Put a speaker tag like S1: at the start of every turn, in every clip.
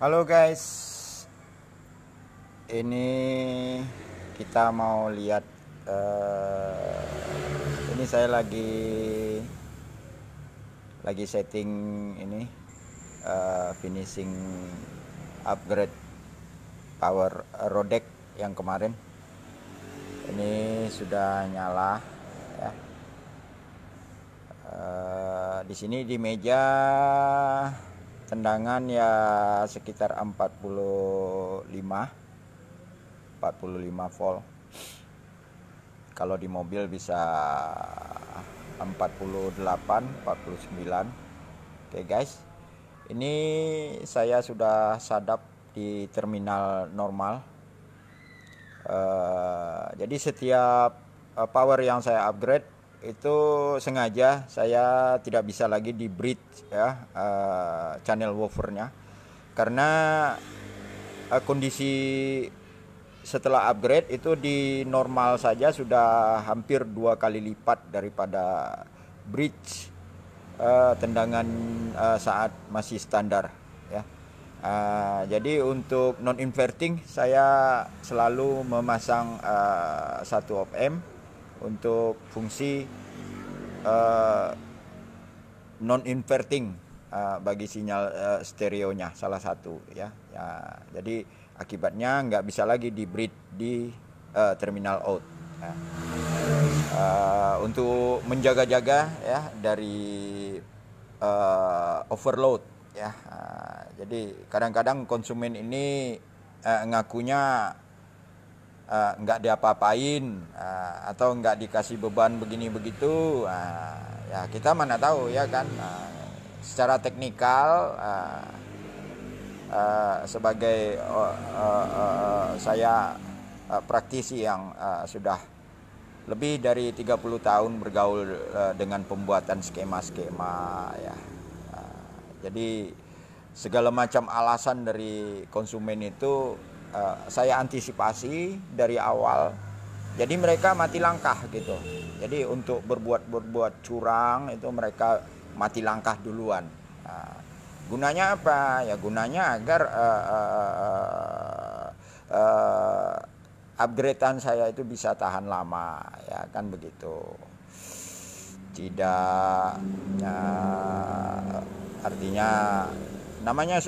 S1: Halo guys, ini kita mau lihat. Uh, ini saya lagi lagi setting ini uh, finishing upgrade power rodek yang kemarin. Ini sudah nyala ya. Uh, di sini di meja tendangan ya sekitar 45 45 volt kalau di mobil bisa 48 49 oke guys ini saya sudah sadap di terminal normal uh, jadi setiap eh, power yang saya upgrade itu sengaja saya tidak bisa lagi di bridge ya uh, channel woofernya karena uh, kondisi setelah upgrade itu di normal saja sudah hampir dua kali lipat daripada bridge uh, tendangan uh, saat masih standar ya uh, jadi untuk non inverting saya selalu memasang uh, satu op amp untuk fungsi uh, eh, non inverting uh, eh, bagi sinyal uh, stereonya salah satu ya. ya jadi akibatnya nggak bisa lagi di bridge di uh, terminal out ya. uh, untuk menjaga-jaga ya dari uh, overload ya uh, jadi kadang-kadang konsumen ini uh, ngakunya uh, nggak diapa-apain uh, atau nggak dikasih beban begini begitu uh, ya kita mana tahu ya kan uh, secara teknikal uh, uh, sebagai uh, uh, uh, saya uh, praktisi yang uh, sudah lebih dari 30 tahun bergaul uh, dengan pembuatan skema-skema ya. Uh, jadi segala macam alasan dari konsumen itu Eh, saya antisipasi dari awal jadi mereka mati langkah gitu jadi untuk berbuat berbuat curang itu mereka mati langkah duluan nah, gunanya apa ya gunanya agar uh, uh, uh, upgradean saya itu bisa tahan lama ya kan begitu tidak uh, artinya namanya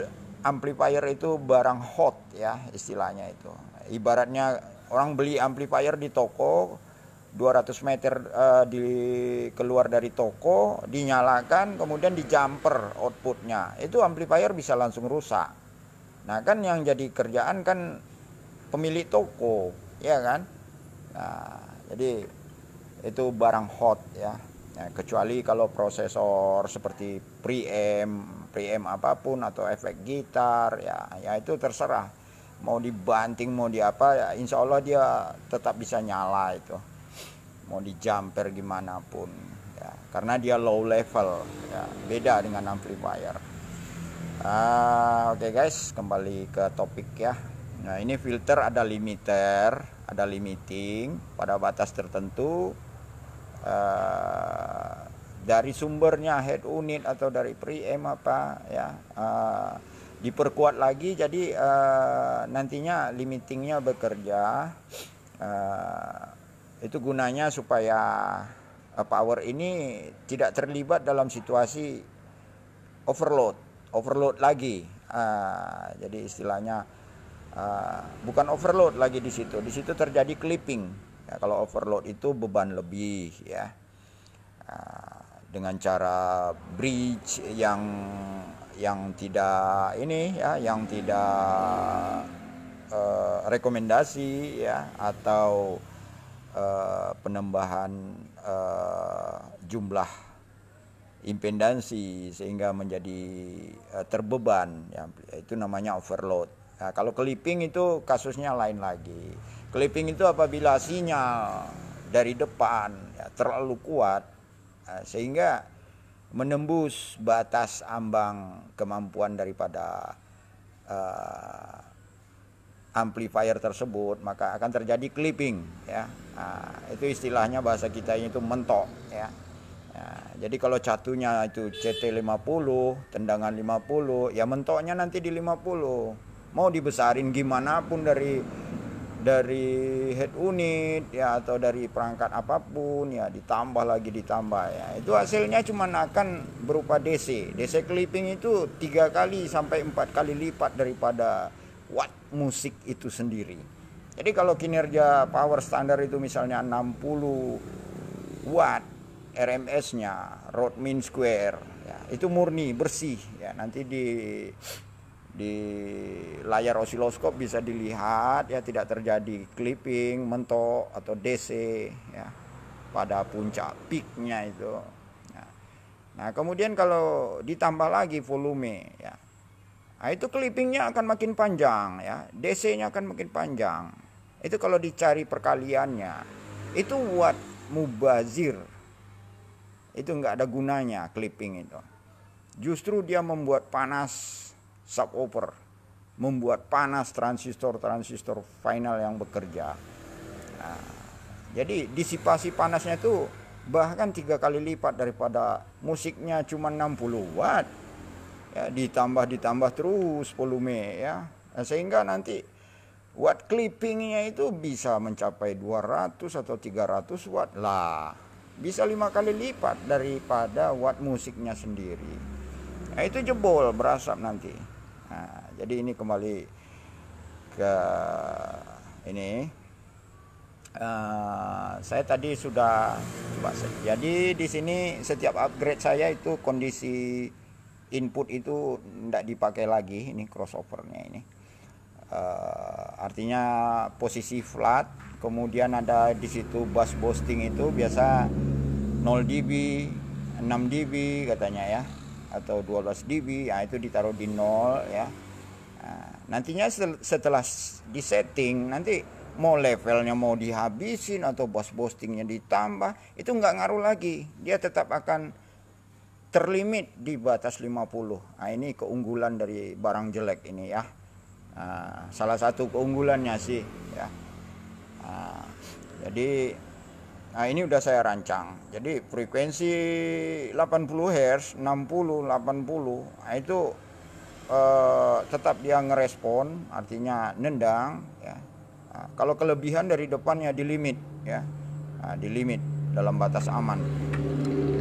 S1: amplifier itu barang hot ya istilahnya itu. Ibaratnya orang beli amplifier di toko 200 meter uh, di keluar dari toko dinyalakan kemudian di jumper outputnya itu amplifier bisa langsung rusak nah kan yang jadi kerjaan kan pemilik toko ya kan nah, jadi itu barang hot ya Nah, kecuali kalau prosesor seperti preamp, preamp apapun atau efek gitar, ya, ya itu terserah. Mau dibanting, mau di apa, ya insya Allah dia tetap bisa nyala itu. Mau di jumper gimana pun, ya, karena dia low level, ya, beda dengan amplifier. Uh, Oke okay guys, kembali ke topik ya. Nah ini filter ada limiter, ada limiting pada batas tertentu uh, dari sumbernya head unit atau dari pre-em apa ya uh, diperkuat lagi jadi uh, nantinya limitingnya bekerja uh, itu gunanya supaya uh, power ini tidak terlibat dalam situasi overload overload lagi uh, jadi istilahnya uh, bukan overload lagi di situ di situ terjadi clipping Ya, kalau overload itu beban lebih ya. Ah, dengan cara bridge yang yang tidak ini ya, yang tidak uh, rekomendasi ya atau uh, penambahan uh, jumlah impedansi sehingga menjadi uh, terbeban ya itu namanya overload. Nah, kalau clipping itu kasusnya lain lagi. Clipping itu apabila sinyal dari depan ya, terlalu kuat ya, sehingga menembus batas ambang kemampuan daripada uh, amplifier tersebut maka akan terjadi clipping ya uh, itu istilahnya bahasa kita itu mentok ya uh, jadi kalau catunya itu CT 50 tendangan 50 ya mentoknya nanti di 50 mau dibesarin gimana pun dari dari head unit ya atau dari perangkat apapun ya ditambah lagi ditambah ya itu hasilnya cuma akan berupa DC DC clipping itu tiga kali sampai empat kali lipat daripada watt musik itu sendiri jadi kalau kinerja power standar itu misalnya 60 watt RMS-nya road mean square ya, itu murni bersih ya nanti di di layar osiloskop bisa dilihat ya tidak terjadi clipping, mentok atau DC ya pada puncak peaknya itu. Ya. Nah kemudian kalau ditambah lagi volume ya, nah, itu clippingnya akan makin panjang ya, DC-nya akan makin panjang. Itu kalau dicari perkaliannya itu buat mubazir itu nggak ada gunanya clipping itu justru dia membuat panas subwoofer membuat panas transistor-transistor final yang bekerja. Nah, jadi disipasi panasnya itu bahkan tiga kali lipat daripada musiknya cuma 60 watt. Ya, ditambah ditambah terus volume ya. Nah, sehingga nanti watt clippingnya itu bisa mencapai 200 atau 300 watt lah. Bisa lima kali lipat daripada watt musiknya sendiri. Nah, itu jebol berasap nanti. Nah, jadi ini kembali ke ini. Uh, saya tadi sudah coba jadi di sini setiap upgrade saya itu kondisi input itu tidak dipakai lagi ini crossovernya ini uh, artinya posisi flat kemudian ada di situ bus boosting itu biasa 0 dB 6 dB katanya ya atau 12 dB ya itu ditaruh di nol ya nah, nantinya setelah disetting nanti mau levelnya mau dihabisin atau bos boostingnya ditambah itu nggak ngaruh lagi dia tetap akan terlimit di batas 50 nah ini keunggulan dari barang jelek ini ya nah, salah satu keunggulannya sih ya nah, jadi Nah ini udah saya rancang. Jadi frekuensi 80 Hz, 60, 80 nah itu eh, tetap dia ngerespon, artinya nendang. Ya. Nah, kalau kelebihan dari depannya di limit, ya, nah, di limit dalam batas aman.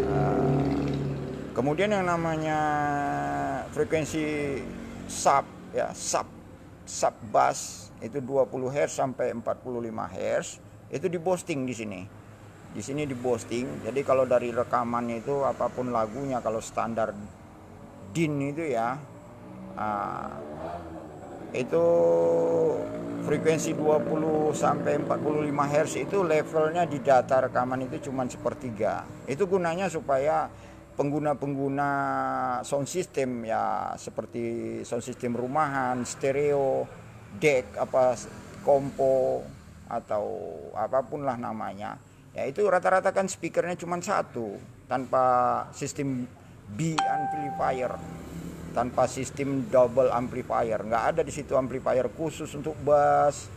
S1: Nah, kemudian yang namanya frekuensi sub, ya sub sub bass itu 20 Hz sampai 45 Hz itu di boosting di sini di sini di boosting jadi kalau dari rekamannya itu apapun lagunya kalau standar DIN itu ya uh, itu frekuensi 20 sampai 45 Hz itu levelnya di data rekaman itu cuma sepertiga. Itu gunanya supaya pengguna-pengguna sound system ya seperti sound system rumahan, stereo, deck apa kompo atau apapun lah namanya ya itu rata-rata kan speakernya cuma satu tanpa sistem B amplifier tanpa sistem double amplifier nggak ada di situ amplifier khusus untuk bass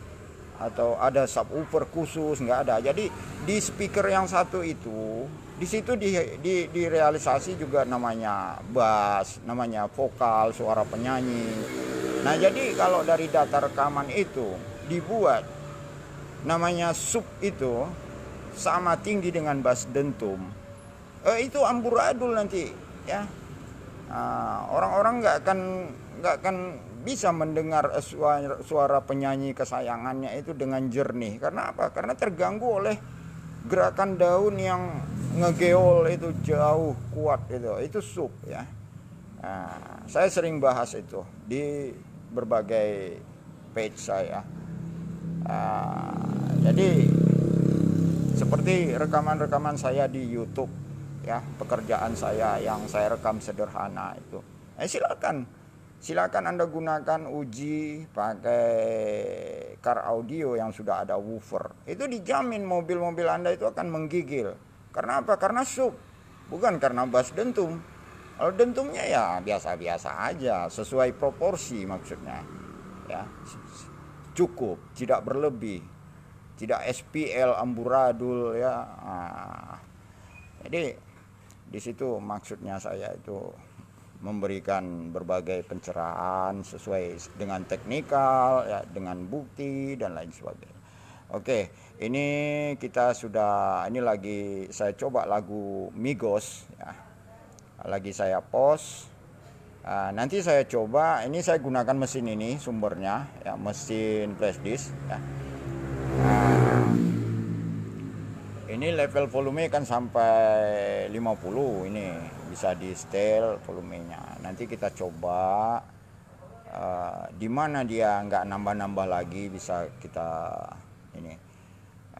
S1: atau ada subwoofer khusus nggak ada jadi di speaker yang satu itu di situ di, di, direalisasi juga namanya bass namanya vokal suara penyanyi nah jadi kalau dari data rekaman itu dibuat namanya sub itu sama tinggi dengan bas dentum eh, itu amburadul nanti ya ah, orang-orang nah, nggak -orang akan nggak akan bisa mendengar eh, suara, suara penyanyi kesayangannya itu dengan jernih karena apa karena terganggu oleh gerakan daun yang ngegeol itu jauh kuat itu itu sub ya nah, saya sering bahas itu di berbagai page saya nah, jadi seperti rekaman-rekaman saya di YouTube ya pekerjaan saya yang saya rekam sederhana itu eh silakan silakan anda gunakan uji pakai car audio yang sudah ada woofer itu dijamin mobil-mobil anda itu akan menggigil karena apa karena sub bukan karena bas dentum kalau dentumnya ya biasa-biasa aja sesuai proporsi maksudnya ya cukup tidak berlebih tidak SPL amburadul ya nah, jadi di situ maksudnya saya itu memberikan berbagai pencerahan sesuai dengan teknikal ya dengan bukti dan lain sebagainya Oke, ini kita sudah ini lagi saya coba lagu Migos ya. Lagi saya post. Ah, nanti saya coba ini saya gunakan mesin ini sumbernya ya mesin flash disk ya. ini level volume kan sampai 50 ini bisa di setel volumenya nanti kita coba uh, di mana dia nggak nambah-nambah lagi bisa kita ini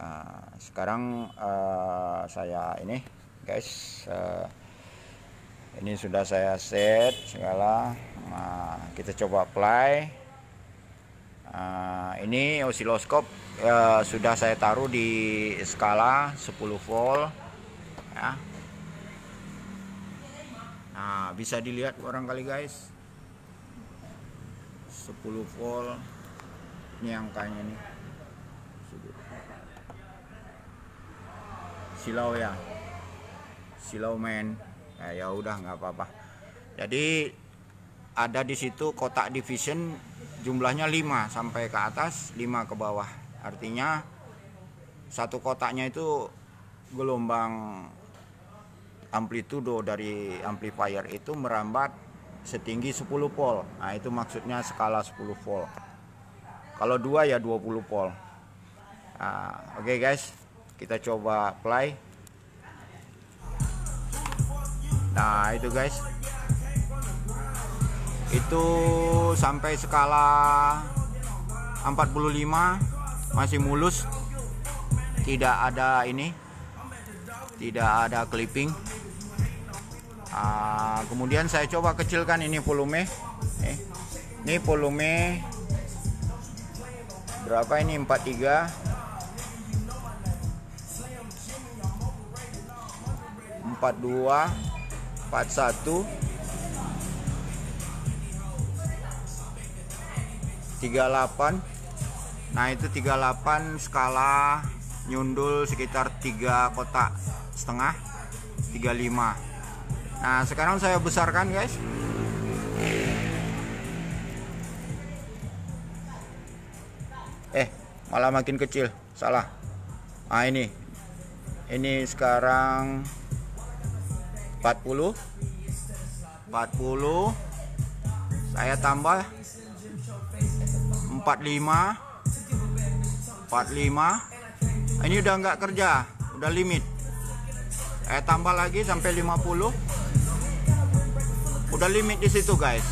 S1: uh, sekarang uh, saya ini guys uh, ini sudah saya set segala nah, kita coba apply Eh, ini osiloskop uh, eh, sudah saya taruh di skala 10 volt ya. Nah, bisa dilihat orang kali guys. 10 volt ini angkanya nih. Silau ya. Silau men. Ya, ya udah nggak apa-apa. Jadi ada di situ kotak division jumlahnya 5 sampai ke atas 5 ke bawah artinya satu kotaknya itu gelombang amplitudo dari amplifier itu merambat setinggi 10 volt nah itu maksudnya skala 10 volt kalau dua ya 20 volt nah, oke okay guys kita coba play nah itu guys itu sampai skala 45 masih mulus tidak ada ini tidak ada clipping uh, kemudian saya coba kecilkan ini volume eh, ini volume berapa ini 43 42 41 38 nah itu 38 skala nyundul sekitar 3 kotak setengah 35 nah sekarang saya besarkan guys eh malah makin kecil salah nah ini ini sekarang 40 40 saya tambah 45 45 ah, ini udah nggak kerja udah limit eh tambah lagi sampai 50 udah limit di situ guys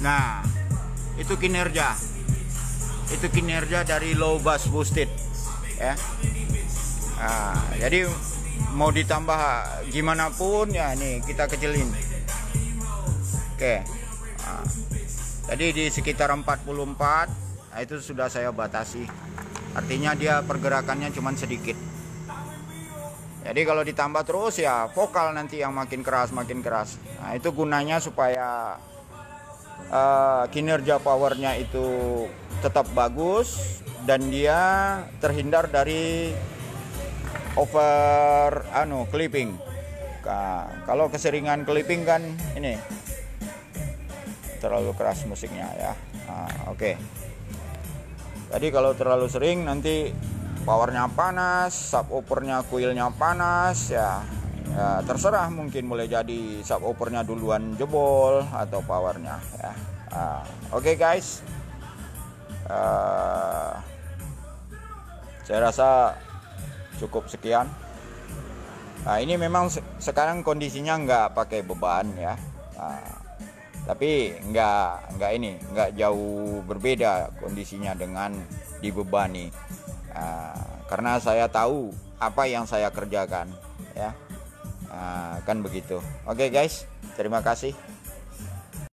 S1: nah itu kinerja itu kinerja dari low bus boosted ya nah, jadi mau ditambah gimana pun ya nih kita kecilin oke okay. nah jadi di sekitar 44 nah itu sudah saya batasi artinya dia pergerakannya cuman sedikit jadi kalau ditambah terus ya vokal nanti yang makin keras makin keras nah itu gunanya supaya uh, kinerja powernya itu tetap bagus dan dia terhindar dari over anu clipping nah, kalau keseringan clipping kan ini terlalu keras musiknya ya nah, oke okay. Tadi kalau terlalu sering nanti powernya panas, subwoofernya kuilnya panas ya. ya terserah mungkin mulai jadi subwoofernya duluan jebol atau powernya ya. Uh, Oke okay guys, uh, saya rasa cukup sekian. Nah ini memang se sekarang kondisinya nggak pakai beban ya. Uh, tapi nggak nggak ini nggak jauh berbeda kondisinya dengan dibebani uh, karena saya tahu apa yang saya kerjakan ya uh, kan begitu oke okay, guys terima kasih